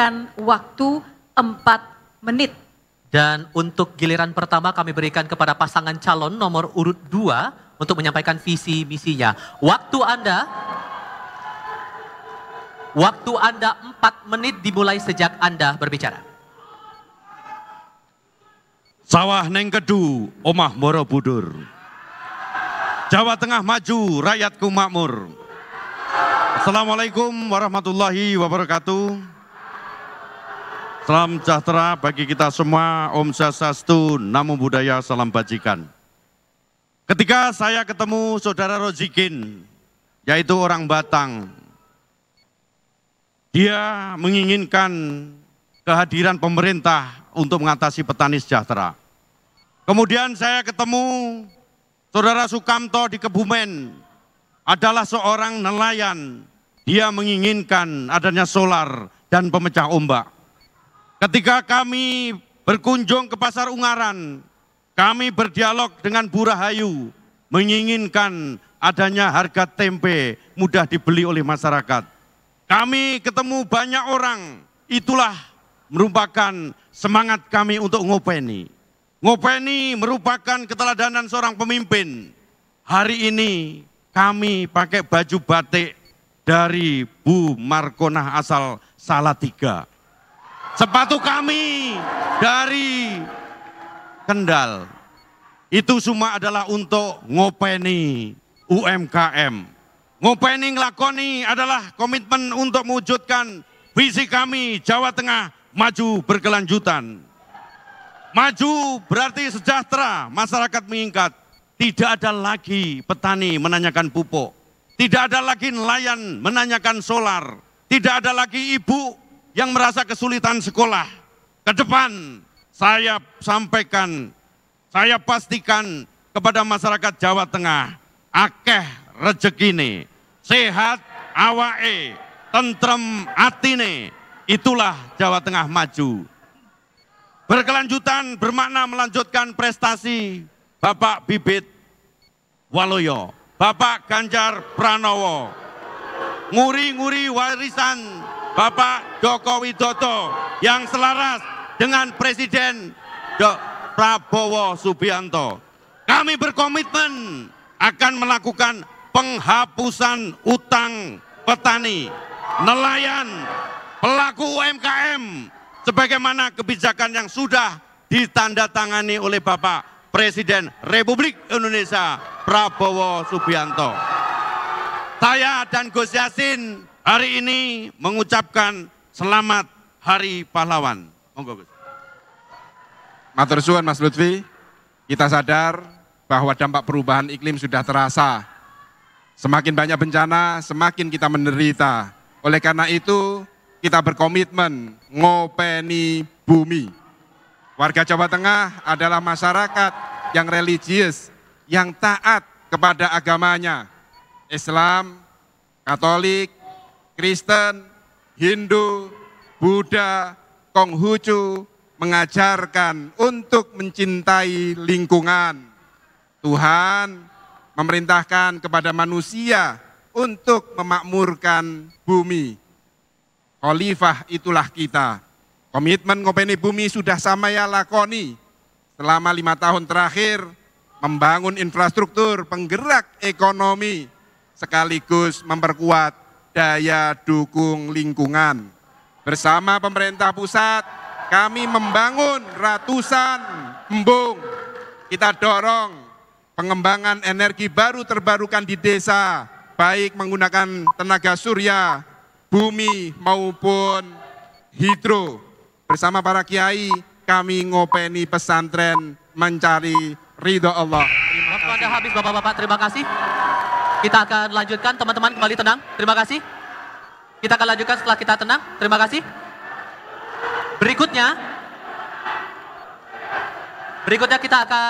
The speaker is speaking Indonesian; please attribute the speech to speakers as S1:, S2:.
S1: diberikan waktu 4 menit. Dan untuk giliran pertama kami berikan kepada pasangan calon nomor urut 2 untuk menyampaikan visi misinya. Waktu Anda Waktu Anda 4 menit dimulai sejak Anda berbicara. Sawah Neng
S2: Kedu, Omah Borobudur. Jawa Tengah maju, rakyatku makmur. Assalamualaikum warahmatullahi wabarakatuh. Salam sejahtera bagi kita semua, Om Sasastu, Namo Buddhaya, Salam Bajikan. Ketika saya ketemu saudara Rozikin, yaitu orang Batang, dia menginginkan kehadiran pemerintah untuk mengatasi petani sejahtera. Kemudian saya ketemu saudara Sukamto di Kebumen, adalah seorang nelayan. Dia menginginkan adanya solar dan pemecah ombak. Ketika kami berkunjung ke Pasar Ungaran, kami berdialog dengan Bu Rahayu, menginginkan adanya harga tempe mudah dibeli oleh masyarakat. Kami ketemu banyak orang, itulah merupakan semangat kami untuk ngopeni. Ngopeni merupakan keteladanan seorang pemimpin. Hari ini kami pakai baju batik dari Bu Markonah asal Salatiga. Sepatu kami dari Kendal. Itu semua adalah untuk ngopeni UMKM. Ngopeni ngelakoni adalah komitmen untuk mewujudkan visi kami Jawa Tengah maju berkelanjutan. Maju berarti sejahtera, masyarakat meningkat. Tidak ada lagi petani menanyakan pupuk. Tidak ada lagi nelayan menanyakan solar. Tidak ada lagi ibu yang merasa kesulitan sekolah, ke depan saya sampaikan, saya pastikan kepada masyarakat Jawa Tengah, akeh ini, sehat awae, tentrem atine, itulah Jawa Tengah maju. Berkelanjutan bermakna melanjutkan prestasi Bapak Bibit Waloyo, Bapak Ganjar Pranowo, nguri-nguri warisan Bapak Joko Widodo yang selaras dengan Presiden Prabowo Subianto. Kami berkomitmen akan melakukan penghapusan utang petani, nelayan, pelaku UMKM sebagaimana kebijakan yang sudah ditandatangani oleh Bapak Presiden Republik Indonesia Prabowo Subianto. Saya dan Gus Yassin hari ini mengucapkan selamat
S3: Hari Pahlawan. Monggo Gus. Matur suwun Mas Lutfi. Kita sadar bahwa dampak perubahan iklim sudah terasa. Semakin banyak bencana, semakin kita menderita. Oleh karena itu, kita berkomitmen ngopeni bumi. Warga Jawa Tengah adalah masyarakat yang religius, yang taat kepada agamanya. Islam, Katolik, Kristen, Hindu, Buddha, Konghucu mengajarkan untuk mencintai lingkungan. Tuhan memerintahkan kepada manusia untuk memakmurkan bumi. Khalifah itulah kita. Komitmen kompeni Bumi sudah sama ya lakoni. Selama lima tahun terakhir, membangun infrastruktur penggerak ekonomi, sekaligus memperkuat daya dukung lingkungan. Bersama pemerintah pusat, kami membangun ratusan embung. Kita dorong pengembangan energi baru terbarukan di desa, baik menggunakan tenaga surya, bumi maupun hidro. Bersama para kiai, kami ngopeni pesantren mencari ridho Allah.
S1: Terima kasih. terima kasih. Kita akan lanjutkan teman-teman kembali tenang. Terima kasih. Kita akan lanjutkan setelah kita tenang. Terima kasih. Berikutnya Berikutnya kita akan